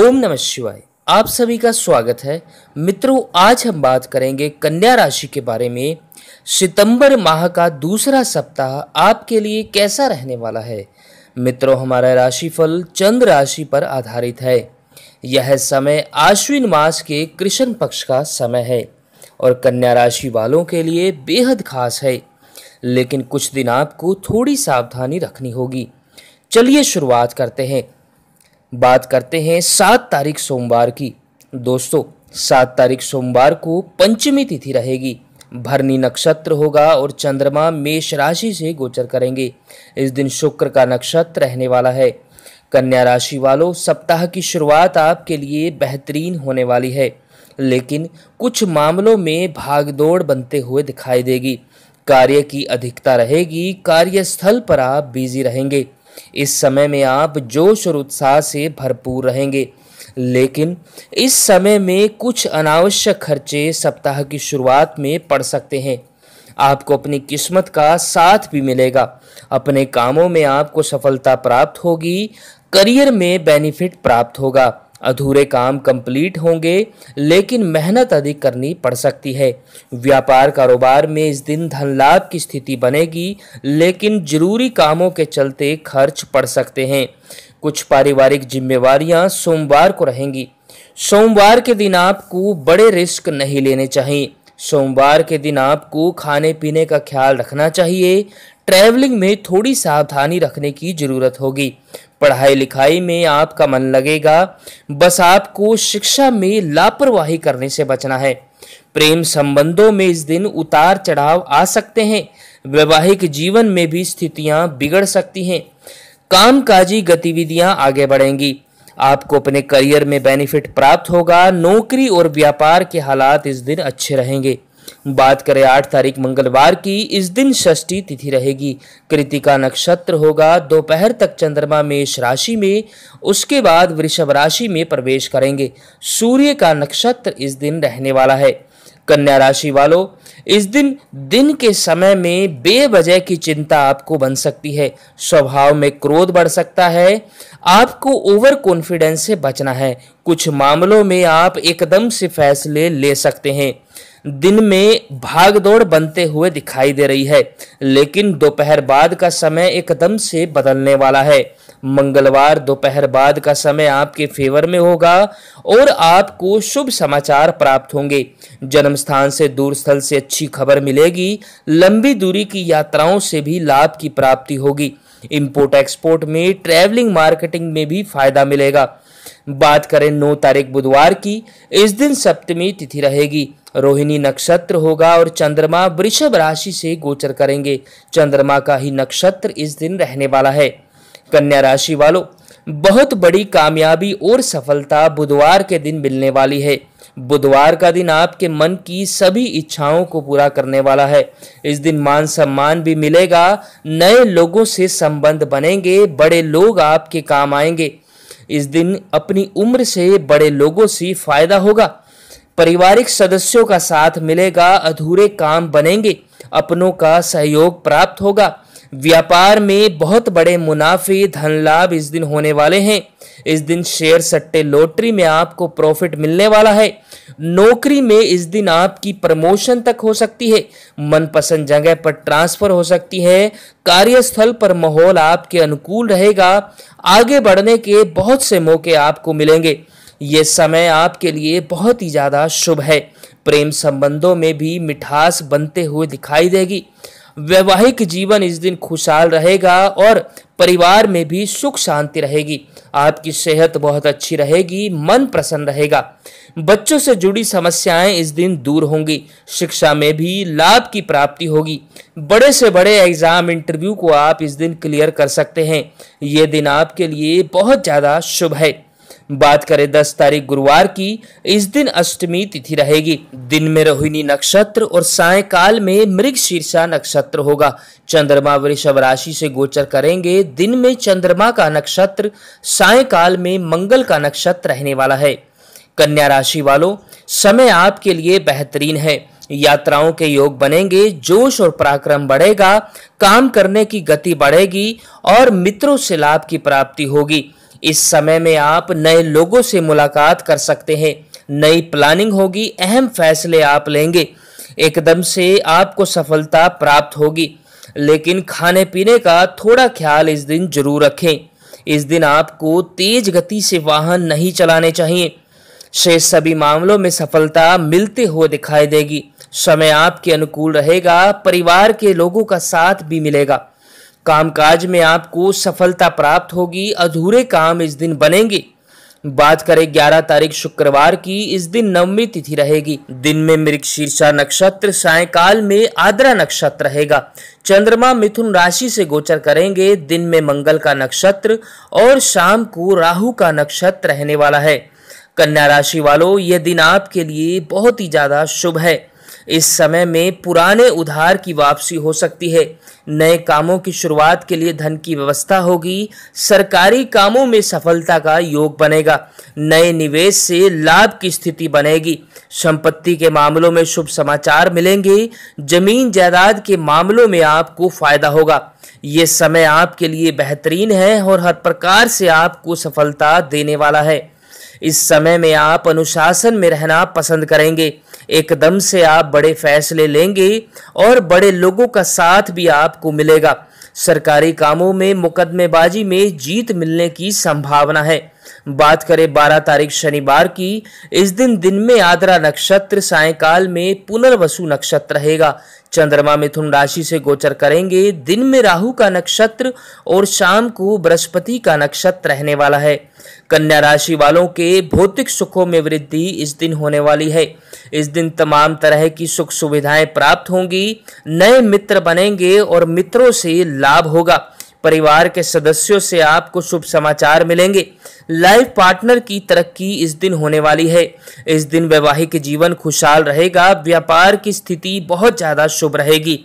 ओम नमः शिवाय आप सभी का स्वागत है मित्रों आज हम बात करेंगे कन्या राशि के बारे में सितंबर माह का दूसरा सप्ताह आपके लिए कैसा रहने वाला है मित्रों हमारा राशिफल चंद्र राशि पर आधारित है यह समय आश्विन मास के कृष्ण पक्ष का समय है और कन्या राशि वालों के लिए बेहद खास है लेकिन कुछ दिन आपको थोड़ी सावधानी रखनी होगी चलिए शुरुआत करते हैं बात करते हैं सात तारीख सोमवार की दोस्तों सात तारीख सोमवार को पंचमी तिथि रहेगी भरनी नक्षत्र होगा और चंद्रमा मेष राशि से गोचर करेंगे इस दिन शुक्र का नक्षत्र रहने वाला है कन्या राशि वालों सप्ताह की शुरुआत आपके लिए बेहतरीन होने वाली है लेकिन कुछ मामलों में भागदौड़ बनते हुए दिखाई देगी कार्य की अधिकता रहेगी कार्यस्थल पर आप बिजी रहेंगे इस समय में आप जोश और उत्साह से भरपूर रहेंगे लेकिन इस समय में कुछ अनावश्यक खर्चे सप्ताह की शुरुआत में पड़ सकते हैं आपको अपनी किस्मत का साथ भी मिलेगा अपने कामों में आपको सफलता प्राप्त होगी करियर में बेनिफिट प्राप्त होगा अधूरे काम कंप्लीट होंगे लेकिन मेहनत अधिक करनी पड़ सकती है व्यापार कारोबार में इस दिन धन लाभ की स्थिति बनेगी लेकिन जरूरी कामों के चलते खर्च पड़ सकते हैं कुछ पारिवारिक जिम्मेवारियां सोमवार को रहेंगी सोमवार के दिन आपको बड़े रिस्क नहीं लेने चाहिए सोमवार के दिन आपको खाने पीने का ख्याल रखना चाहिए ट्रैवलिंग में थोड़ी सावधानी रखने की ज़रूरत होगी पढ़ाई लिखाई में आपका मन लगेगा बस आपको शिक्षा में लापरवाही करने से बचना है प्रेम संबंधों में इस दिन उतार चढ़ाव आ सकते हैं वैवाहिक जीवन में भी स्थितियां बिगड़ सकती हैं कामकाजी गतिविधियां आगे बढ़ेंगी आपको अपने करियर में बेनिफिट प्राप्त होगा नौकरी और व्यापार के हालात इस दिन अच्छे रहेंगे बात करें आठ तारीख मंगलवार की इस दिन षष्ठी तिथि रहेगी कृतिका नक्षत्र होगा दोपहर तक चंद्रमा मेष राशि में उसके बाद वृषभ राशि में प्रवेश करेंगे सूर्य का नक्षत्र इस दिन रहने वाला है कन्या राशि वालों इस दिन दिन के समय में बेवजह की चिंता आपको बन सकती है स्वभाव में क्रोध बढ़ सकता है आपको ओवर कॉन्फिडेंस से बचना है कुछ मामलों में आप एकदम से फैसले ले सकते हैं दिन में भागदौड़ बनते हुए दिखाई दे रही है लेकिन दोपहर बाद का समय एकदम से बदलने वाला है मंगलवार दोपहर बाद का समय आपके फेवर में होगा और आपको शुभ समाचार प्राप्त होंगे जन्म स्थान से दूर स्थल से अच्छी खबर मिलेगी लंबी दूरी की यात्राओं से भी लाभ की प्राप्ति होगी इम्पोर्ट एक्सपोर्ट में ट्रैवलिंग मार्केटिंग में भी फायदा मिलेगा बात करें 9 तारीख बुधवार की इस दिन सप्तमी तिथि रहेगी रोहिणी नक्षत्र होगा और चंद्रमा वृषभ राशि से गोचर करेंगे चंद्रमा का ही नक्षत्र इस दिन रहने वाला है कन्या राशि वालों बहुत बड़ी कामयाबी और सफलता बुधवार के दिन मिलने वाली है बुधवार का दिन आपके मन की सभी इच्छाओं को पूरा करने वाला है इस दिन मान सम्मान भी मिलेगा नए लोगों से संबंध बनेंगे बड़े लोग आपके काम आएंगे इस दिन अपनी उम्र से बड़े लोगों से फायदा होगा पारिवारिक सदस्यों का साथ मिलेगा अधूरे काम बनेंगे अपनों का सहयोग प्राप्त होगा व्यापार में बहुत बड़े मुनाफे धन लाभ इस दिन होने वाले हैं इस दिन शेयर सट्टे लॉटरी में आपको प्रॉफिट मिलने वाला है नौकरी में इस दिन आपकी प्रमोशन तक हो सकती है मनपसंद जगह पर ट्रांसफर हो सकती है कार्यस्थल पर माहौल आपके अनुकूल रहेगा आगे बढ़ने के बहुत से मौके आपको मिलेंगे ये समय आपके लिए बहुत ही ज़्यादा शुभ है प्रेम संबंधों में भी मिठास बनते हुए दिखाई देगी वैवाहिक जीवन इस दिन खुशहाल रहेगा और परिवार में भी सुख शांति रहेगी आपकी सेहत बहुत अच्छी रहेगी मन प्रसन्न रहेगा बच्चों से जुड़ी समस्याएं इस दिन दूर होंगी शिक्षा में भी लाभ की प्राप्ति होगी बड़े से बड़े एग्जाम इंटरव्यू को आप इस दिन क्लियर कर सकते हैं ये दिन आपके लिए बहुत ज़्यादा शुभ है बात करें दस तारीख गुरुवार की इस दिन अष्टमी तिथि रहेगी दिन में रोहिणी नक्षत्र और सायकाल में मृग शीर्षा नक्षत्र होगा चंद्रमा वृषभ राशि से गोचर करेंगे दिन में चंद्रमा का नक्षत्र सायकाल में मंगल का नक्षत्र रहने वाला है कन्या राशि वालों समय आपके लिए बेहतरीन है यात्राओं के योग बनेंगे जोश और पराक्रम बढ़ेगा काम करने की गति बढ़ेगी और मित्रों से लाभ की प्राप्ति होगी इस समय में आप नए लोगों से मुलाकात कर सकते हैं नई प्लानिंग होगी अहम फैसले आप लेंगे एकदम से आपको सफलता प्राप्त होगी लेकिन खाने पीने का थोड़ा ख्याल इस दिन जरूर रखें इस दिन आपको तेज गति से वाहन नहीं चलाने चाहिए शेष सभी मामलों में सफलता मिलते हुए दिखाई देगी समय आपके अनुकूल रहेगा परिवार के लोगों का साथ भी मिलेगा कामकाज में आपको सफलता प्राप्त होगी अधूरे काम इस दिन बनेंगे बात करें 11 तारीख शुक्रवार की इस दिन नवमी तिथि रहेगी दिन में मृग शीर्षा नक्षत्र सायकाल में आद्रा नक्षत्र रहेगा चंद्रमा मिथुन राशि से गोचर करेंगे दिन में मंगल का नक्षत्र और शाम को राहु का नक्षत्र रहने वाला है कन्या राशि वालों यह दिन आपके लिए बहुत ही ज़्यादा शुभ है इस समय में पुराने उधार की वापसी हो सकती है नए कामों की शुरुआत के लिए धन की व्यवस्था होगी सरकारी कामों में सफलता का योग बनेगा नए निवेश से लाभ की स्थिति बनेगी संपत्ति के मामलों में शुभ समाचार मिलेंगे जमीन जायदाद के मामलों में आपको फायदा होगा ये समय आपके लिए बेहतरीन है और हर प्रकार से आपको सफलता देने वाला है इस समय में आप अनुशासन में रहना पसंद करेंगे एकदम से आप बड़े फैसले लेंगे और बड़े लोगों का साथ भी आपको मिलेगा सरकारी कामों में मुकदमेबाजी में जीत मिलने की संभावना है बात करें 12 तारीख शनिवार की इस दिन दिन में आद्रा नक्षत्र सायकाल में पुनर्वसु नक्षत्र रहेगा चंद्रमा मिथुन राशि से गोचर करेंगे दिन में राहु का नक्षत्र और शाम को बृहस्पति का नक्षत्र रहने वाला है कन्या राशि वालों के भौतिक सुखों में वृद्धि इस दिन होने वाली है इस दिन तमाम तरह की सुख सुविधाएं प्राप्त होंगी नए मित्र बनेंगे और मित्रों से लाभ होगा परिवार के सदस्यों से आपको शुभ समाचार मिलेंगे लाइफ पार्टनर की तरक्की इस दिन होने वाली है इस दिन वैवाहिक जीवन खुशहाल रहेगा व्यापार की स्थिति बहुत ज़्यादा शुभ रहेगी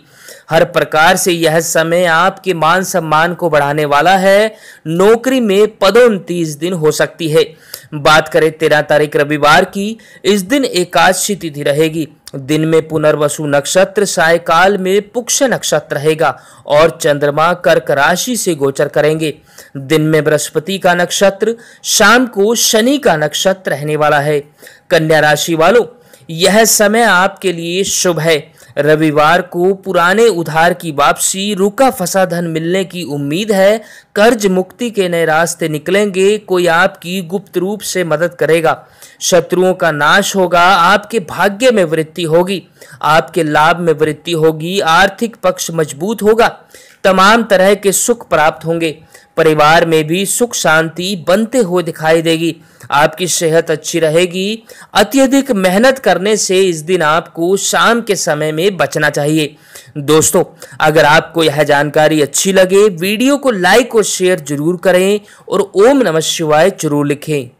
हर प्रकार से यह समय आपके मान सम्मान को बढ़ाने वाला है नौकरी में पदोन्तीस दिन हो सकती है बात करें तेरह तारीख रविवार की इस दिन एकादशी तिथि रहेगी दिन में पुनर्वसु नक्षत्र सायकाल में पुक्ष नक्षत्र रहेगा और चंद्रमा कर्क राशि से गोचर करेंगे दिन में बृहस्पति का नक्षत्र शाम को शनि का नक्षत्र रहने वाला है कन्या राशि वालों यह समय आपके लिए शुभ है रविवार को पुराने उधार की वापसी रुका फंसा धन मिलने की उम्मीद है कर्ज मुक्ति के नए रास्ते निकलेंगे कोई आपकी गुप्त रूप से मदद करेगा शत्रुओं का नाश होगा आपके भाग्य में वृद्धि होगी आपके लाभ में वृद्धि होगी आर्थिक पक्ष मजबूत होगा तमाम तरह के सुख प्राप्त होंगे परिवार में भी सुख शांति बनते हुए दिखाई देगी आपकी सेहत अच्छी रहेगी अत्यधिक मेहनत करने से इस दिन आपको शाम के समय में बचना चाहिए दोस्तों अगर आपको यह जानकारी अच्छी लगे वीडियो को लाइक और शेयर जरूर करें और ओम नमः शिवाय जरूर लिखें